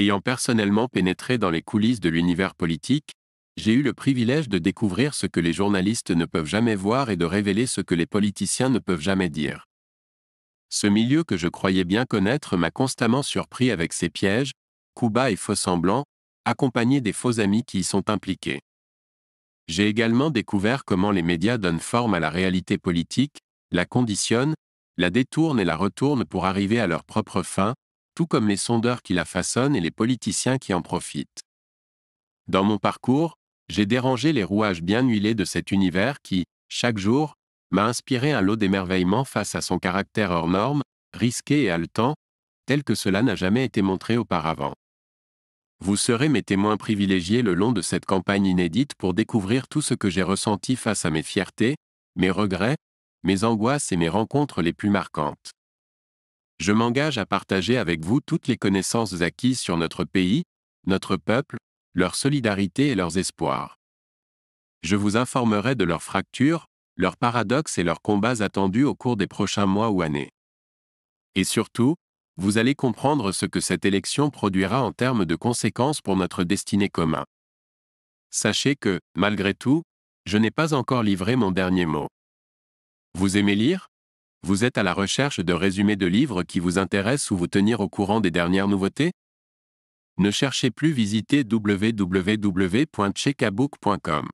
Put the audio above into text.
Ayant personnellement pénétré dans les coulisses de l'univers politique, j'ai eu le privilège de découvrir ce que les journalistes ne peuvent jamais voir et de révéler ce que les politiciens ne peuvent jamais dire. Ce milieu que je croyais bien connaître m'a constamment surpris avec ses pièges, coups bas et faux semblants, accompagnés des faux amis qui y sont impliqués. J'ai également découvert comment les médias donnent forme à la réalité politique, la conditionnent, la détournent et la retournent pour arriver à leur propre fin, tout comme les sondeurs qui la façonnent et les politiciens qui en profitent. Dans mon parcours, j'ai dérangé les rouages bien huilés de cet univers qui, chaque jour, m'a inspiré un lot d'émerveillement face à son caractère hors norme, risqué et haletant, tel que cela n'a jamais été montré auparavant. Vous serez mes témoins privilégiés le long de cette campagne inédite pour découvrir tout ce que j'ai ressenti face à mes fiertés, mes regrets, mes angoisses et mes rencontres les plus marquantes je m'engage à partager avec vous toutes les connaissances acquises sur notre pays, notre peuple, leur solidarité et leurs espoirs. Je vous informerai de leurs fractures, leurs paradoxes et leurs combats attendus au cours des prochains mois ou années. Et surtout, vous allez comprendre ce que cette élection produira en termes de conséquences pour notre destinée commune. Sachez que, malgré tout, je n'ai pas encore livré mon dernier mot. Vous aimez lire vous êtes à la recherche de résumés de livres qui vous intéressent ou vous tenir au courant des dernières nouveautés Ne cherchez plus visiter www.checkabook.com.